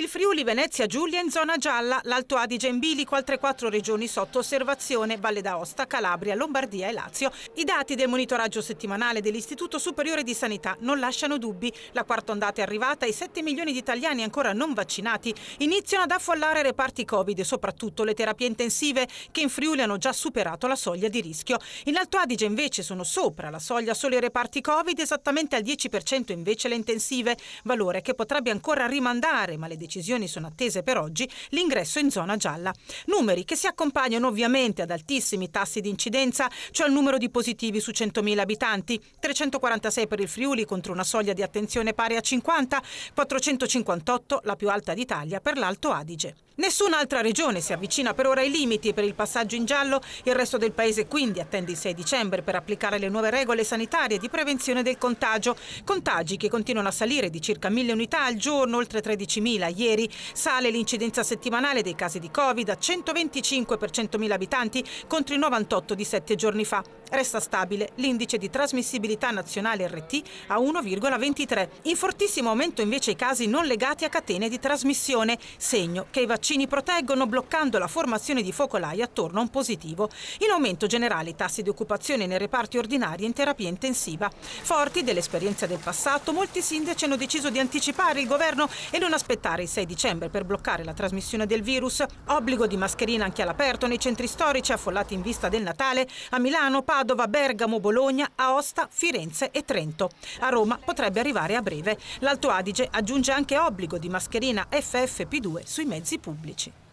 Il Friuli, Venezia, Giulia in zona gialla, l'Alto Adige in bilico, altre quattro regioni sotto osservazione, Valle d'Aosta, Calabria, Lombardia e Lazio. I dati del monitoraggio settimanale dell'Istituto Superiore di Sanità non lasciano dubbi. La quarta ondata è arrivata i 7 milioni di italiani ancora non vaccinati iniziano ad affollare reparti Covid, soprattutto le terapie intensive che in Friuli hanno già superato la soglia di rischio. In Alto Adige invece sono sopra la soglia solo i reparti Covid, esattamente al 10% invece le intensive, valore che potrebbe ancora rimandare, ma le decisioni sono attese per oggi, l'ingresso in zona gialla. Numeri che si accompagnano ovviamente ad altissimi tassi di incidenza, cioè il numero di positivi su 100.000 abitanti, 346 per il Friuli contro una soglia di attenzione pari a 50, 458 la più alta d'Italia per l'Alto Adige. Nessun'altra regione si avvicina per ora ai limiti per il passaggio in giallo, il resto del paese quindi attende il 6 dicembre per applicare le nuove regole sanitarie di prevenzione del contagio, contagi che continuano a salire di circa 1.000 unità al giorno, oltre 13.000 da ieri. Sale l'incidenza settimanale dei casi di Covid a 125 per 100.000 abitanti contro i 98 di sette giorni fa. Resta stabile l'indice di trasmissibilità nazionale RT a 1,23. In fortissimo aumento invece i casi non legati a catene di trasmissione, segno che i vaccini proteggono bloccando la formazione di focolai attorno a un positivo. In aumento generale i tassi di occupazione nei reparti ordinari in terapia intensiva. Forti dell'esperienza del passato, molti sindaci hanno deciso di anticipare il governo e non aspettare il 6 dicembre per bloccare la trasmissione del virus. Obbligo di mascherina anche all'aperto nei centri storici affollati in vista del Natale. A Milano, Paolo Padova, Bergamo, Bologna, Aosta, Firenze e Trento. A Roma potrebbe arrivare a breve. L'Alto Adige aggiunge anche obbligo di mascherina FFP2 sui mezzi pubblici.